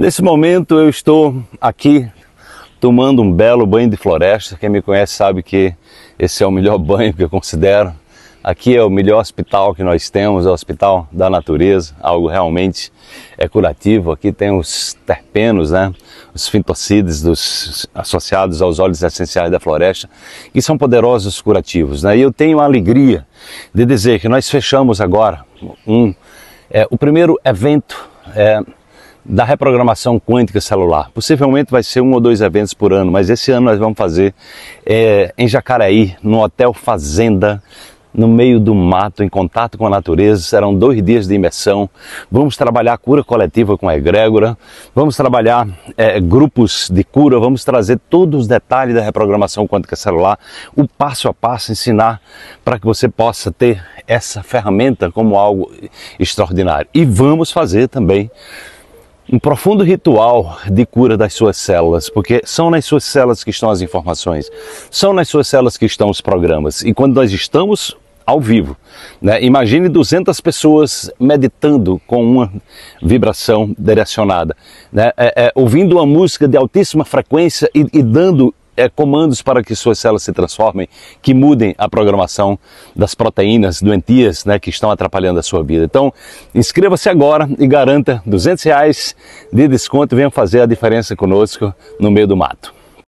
Nesse momento eu estou aqui tomando um belo banho de floresta. Quem me conhece sabe que esse é o melhor banho que eu considero. Aqui é o melhor hospital que nós temos, é o Hospital da Natureza, algo realmente é curativo. Aqui tem os terpenos, né? os fitocides dos, associados aos óleos essenciais da floresta, que são poderosos curativos. Né? E eu tenho a alegria de dizer que nós fechamos agora um, é, o primeiro evento é, da reprogramação quântica celular. Possivelmente vai ser um ou dois eventos por ano, mas esse ano nós vamos fazer é, em Jacareí, no Hotel Fazenda, no meio do mato, em contato com a natureza. Serão dois dias de imersão. Vamos trabalhar cura coletiva com a egrégora, vamos trabalhar é, grupos de cura, vamos trazer todos os detalhes da reprogramação quântica celular, o passo a passo, ensinar para que você possa ter essa ferramenta como algo extraordinário. E vamos fazer também um profundo ritual de cura das suas células, porque são nas suas células que estão as informações, são nas suas células que estão os programas. E quando nós estamos ao vivo, né, imagine 200 pessoas meditando com uma vibração direcionada, né, é, é, ouvindo uma música de altíssima frequência e, e dando é, comandos para que suas células se transformem, que mudem a programação das proteínas doentias né, que estão atrapalhando a sua vida. Então, inscreva-se agora e garanta 200 reais de desconto. e Venha fazer a diferença conosco no meio do mato.